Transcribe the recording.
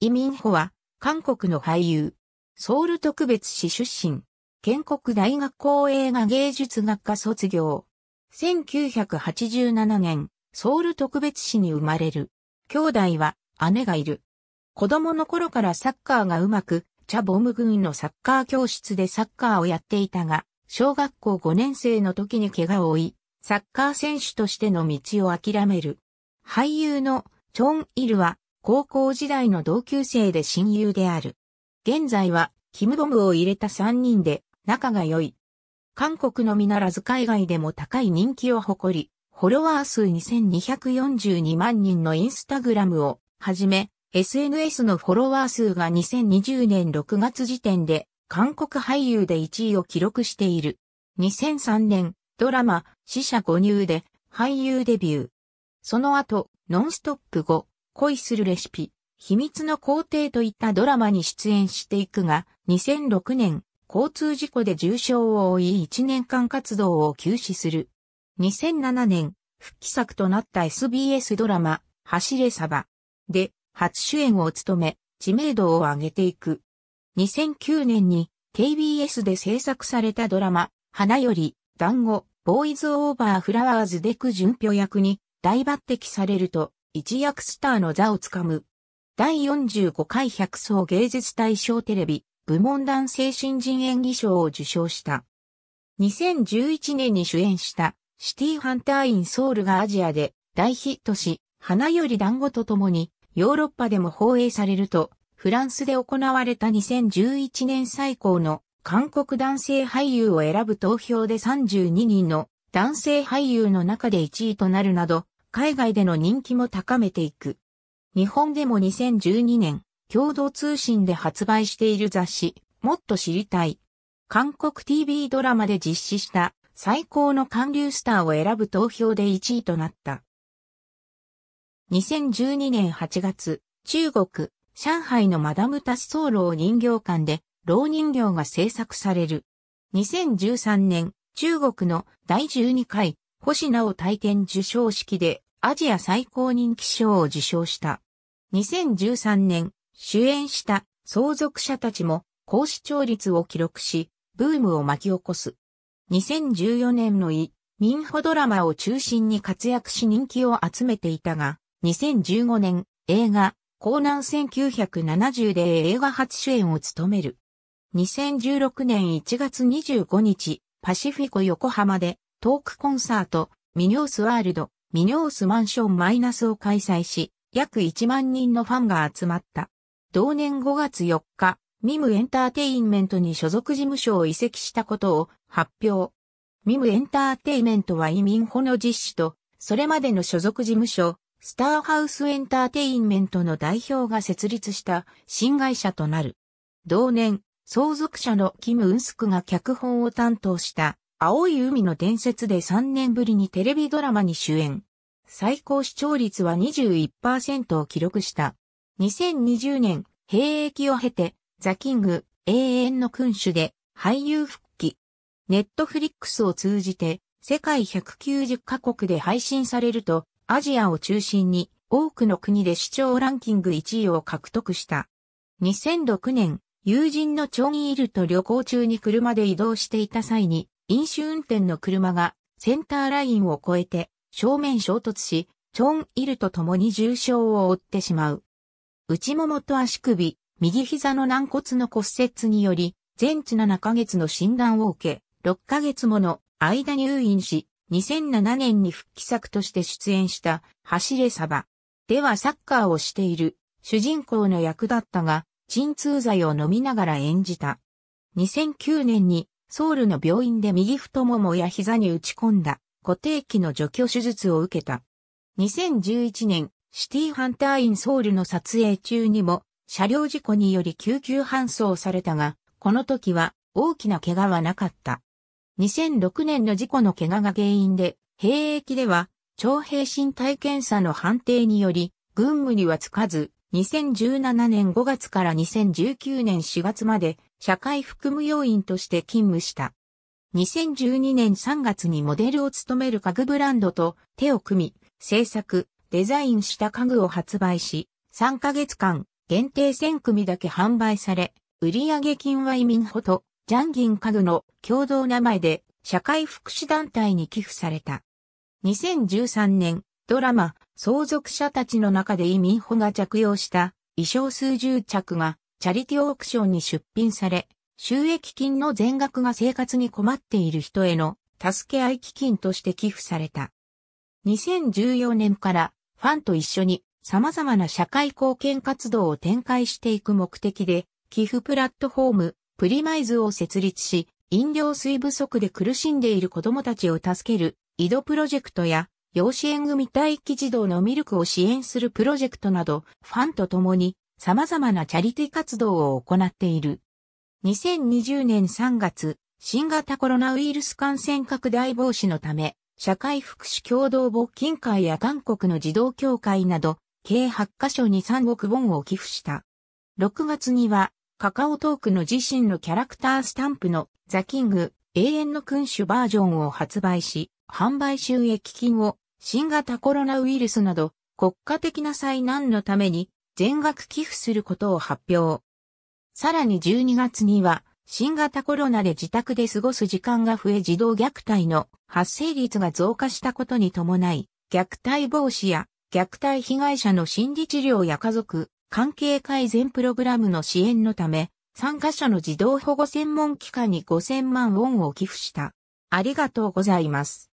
イ・ミンホは、韓国の俳優。ソウル特別市出身。建国大学校映画芸術学科卒業。1987年、ソウル特別市に生まれる。兄弟は、姉がいる。子供の頃からサッカーがうまく、チャボム軍のサッカー教室でサッカーをやっていたが、小学校5年生の時に怪我を負い、サッカー選手としての道を諦める。俳優のチョン・イルは高校時代の同級生で親友である。現在は、キムボムを入れた3人で、仲が良い。韓国のみならず海外でも高い人気を誇り、フォロワー数2242万人のインスタグラムをはじめ、SNS のフォロワー数が2020年6月時点で、韓国俳優で1位を記録している。2003年、ドラマ、死者誤入で、俳優デビュー。その後、ノンストップ後、恋するレシピ、秘密の皇帝といったドラマに出演していくが、2006年、交通事故で重傷を負い1年間活動を休止する。2007年、復帰作となった SBS ドラマ、走れサバで初主演を務め、知名度を上げていく。2009年に KBS で制作されたドラマ、花より団子、ボーイズオーバーフラワーズでク準拠役に大抜擢されると、一躍スターの座をつかむ。第45回百層芸術大賞テレビ部門男性新人演技賞を受賞した。2011年に主演したシティハンターインソウルがアジアで大ヒットし、花より団子とともにヨーロッパでも放映されると、フランスで行われた2011年最高の韓国男性俳優を選ぶ投票で32人の男性俳優の中で1位となるなど、海外での人気も高めていく。日本でも2012年、共同通信で発売している雑誌、もっと知りたい。韓国 TV ドラマで実施した最高の韓流スターを選ぶ投票で1位となった。2012年8月、中国、上海のマダム・タスソーロー人形館で、老人形が制作される。2013年、中国の第12回、星名を体験受賞式で、アジア最高人気賞を受賞した。2013年、主演した相続者たちも高視聴率を記録し、ブームを巻き起こす。2014年のイ・ミンホドラマを中心に活躍し人気を集めていたが、2015年、映画、江南1970で映画初主演を務める。2016年1月25日、パシフィコ横浜で、トークコンサート、ミニョースワールド、ミニョースマンションマイナスを開催し、約1万人のファンが集まった。同年5月4日、ミムエンターテインメントに所属事務所を移籍したことを発表。ミムエンターテインメントは移民保の実施と、それまでの所属事務所、スターハウスエンターテインメントの代表が設立した新会社となる。同年、相続者のキム・ウンスクが脚本を担当した青い海の伝説で3年ぶりにテレビドラマに主演。最高視聴率は21%を記録した。2020年、兵役を経て、ザ・キング、永遠の君主で、俳優復帰。ネットフリックスを通じて、世界190カ国で配信されると、アジアを中心に、多くの国で視聴ランキング1位を獲得した。2006年、友人のチョン・イルと旅行中に車で移動していた際に、飲酒運転の車がセンターラインを越えて正面衝突し、チョン・イルと共に重傷を負ってしまう。内ももと足首、右膝の軟骨の骨折により、全治7ヶ月の診断を受け、6ヶ月もの間入院し、2007年に復帰作として出演した、走れサバ。ではサッカーをしている、主人公の役だったが、鎮痛剤を飲みながら演じた。2009年にソウルの病院で右太ももや膝に打ち込んだ固定器の除去手術を受けた。2011年、シティハンターインソウルの撮影中にも車両事故により救急搬送されたが、この時は大きな怪我はなかった。2006年の事故の怪我が原因で、兵役では、徴兵身体検査の判定により、軍務にはつかず、2017年5月から2019年4月まで社会服務要員として勤務した。2012年3月にモデルを務める家具ブランドと手を組み、制作、デザインした家具を発売し、3ヶ月間、限定1000組だけ販売され、売上金は移民ホとジャンギン家具の共同名前で社会福祉団体に寄付された。2013年、ドラマ、相続者たちの中で移民ホが着用した衣装数十着がチャリティーオークションに出品され、収益金の全額が生活に困っている人への助け合い基金として寄付された。2014年からファンと一緒に様々な社会貢献活動を展開していく目的で、寄付プラットフォーム、プリマイズを設立し、飲料水不足で苦しんでいる子供たちを助ける、井戸プロジェクトや、養子縁組待機児童のミルクを支援するプロジェクトなど、ファンと共に様々なチャリティ活動を行っている。2020年3月、新型コロナウイルス感染拡大防止のため、社会福祉共同募金会や韓国の児童協会など、計8カ所に3億本を寄付した。6月には、カカオトークの自身のキャラクタースタンプのザ・キング永遠の君主バージョンを発売し、販売収益金を新型コロナウイルスなど国家的な災難のために全額寄付することを発表。さらに12月には、新型コロナで自宅で過ごす時間が増え児童虐待の発生率が増加したことに伴い、虐待防止や虐待被害者の心理治療や家族、関係改善プログラムの支援のため、参加者の児童保護専門機関に5000万ウォンを寄付した。ありがとうございます。